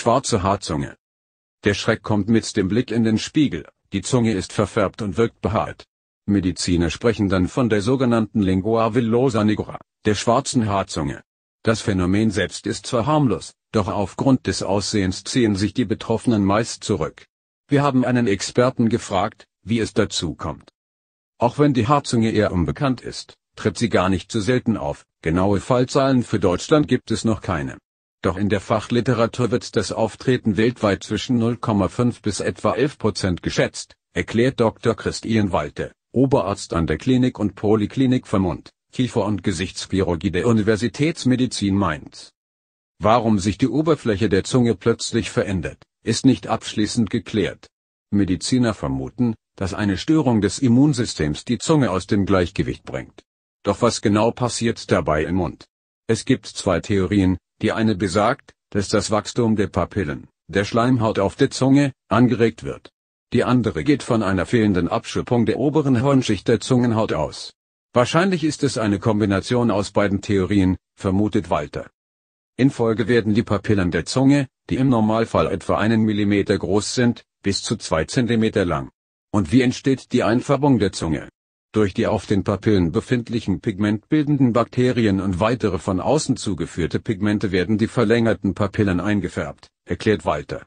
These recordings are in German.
Schwarze Haarzunge. Der Schreck kommt mit dem Blick in den Spiegel, die Zunge ist verfärbt und wirkt behaart. Mediziner sprechen dann von der sogenannten Lingua villosa nigra, der schwarzen Haarzunge. Das Phänomen selbst ist zwar harmlos, doch aufgrund des Aussehens ziehen sich die Betroffenen meist zurück. Wir haben einen Experten gefragt, wie es dazu kommt. Auch wenn die Haarzunge eher unbekannt ist, tritt sie gar nicht so selten auf, genaue Fallzahlen für Deutschland gibt es noch keine. Doch in der Fachliteratur wird das Auftreten weltweit zwischen 0,5 bis etwa 11 Prozent geschätzt, erklärt Dr. Christian Walte, Oberarzt an der Klinik und Poliklinik Mund, Kiefer- und Gesichtschirurgie der Universitätsmedizin Mainz. Warum sich die Oberfläche der Zunge plötzlich verändert, ist nicht abschließend geklärt. Mediziner vermuten, dass eine Störung des Immunsystems die Zunge aus dem Gleichgewicht bringt. Doch was genau passiert dabei im Mund? Es gibt zwei Theorien, die eine besagt, dass das Wachstum der Papillen, der Schleimhaut auf der Zunge, angeregt wird. Die andere geht von einer fehlenden Abschöpfung der oberen Hornschicht der Zungenhaut aus. Wahrscheinlich ist es eine Kombination aus beiden Theorien, vermutet Walter. In Folge werden die Papillen der Zunge, die im Normalfall etwa einen Millimeter groß sind, bis zu zwei Zentimeter lang. Und wie entsteht die Einfärbung der Zunge? durch die auf den Papillen befindlichen pigmentbildenden Bakterien und weitere von außen zugeführte Pigmente werden die verlängerten Papillen eingefärbt, erklärt Walter.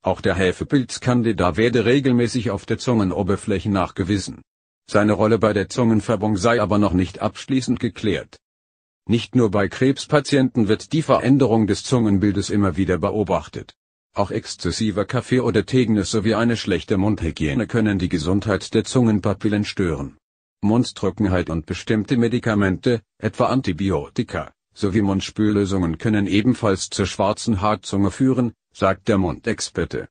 Auch der Hefepilz Candida werde regelmäßig auf der Zungenoberfläche nachgewiesen. Seine Rolle bei der Zungenfärbung sei aber noch nicht abschließend geklärt. Nicht nur bei Krebspatienten wird die Veränderung des Zungenbildes immer wieder beobachtet. Auch exzessiver Kaffee oder Teegenuss sowie eine schlechte Mundhygiene können die Gesundheit der Zungenpapillen stören. Mundtrockenheit und bestimmte Medikamente, etwa Antibiotika, sowie Mundspüllösungen können ebenfalls zur schwarzen Haarzunge führen, sagt der Mundexperte.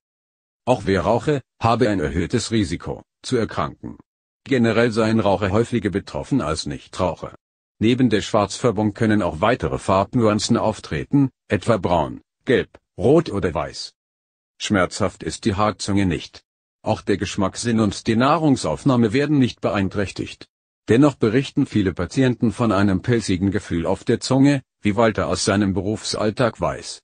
Auch wer rauche, habe ein erhöhtes Risiko, zu erkranken. Generell seien Raucher häufiger betroffen als Nichtraucher. Neben der Schwarzfärbung können auch weitere Farbnuancen auftreten, etwa braun, gelb, rot oder weiß. Schmerzhaft ist die Haarzunge nicht. Auch der Geschmackssinn und die Nahrungsaufnahme werden nicht beeinträchtigt. Dennoch berichten viele Patienten von einem pelzigen Gefühl auf der Zunge, wie Walter aus seinem Berufsalltag weiß.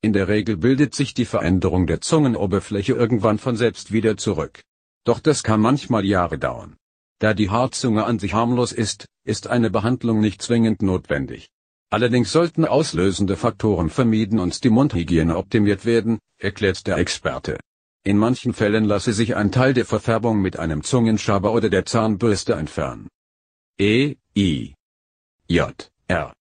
In der Regel bildet sich die Veränderung der Zungenoberfläche irgendwann von selbst wieder zurück. Doch das kann manchmal Jahre dauern. Da die Haarzunge an sich harmlos ist, ist eine Behandlung nicht zwingend notwendig. Allerdings sollten auslösende Faktoren vermieden und die Mundhygiene optimiert werden, erklärt der Experte. In manchen Fällen lasse sich ein Teil der Verfärbung mit einem Zungenschaber oder der Zahnbürste entfernen. E, I, J, R.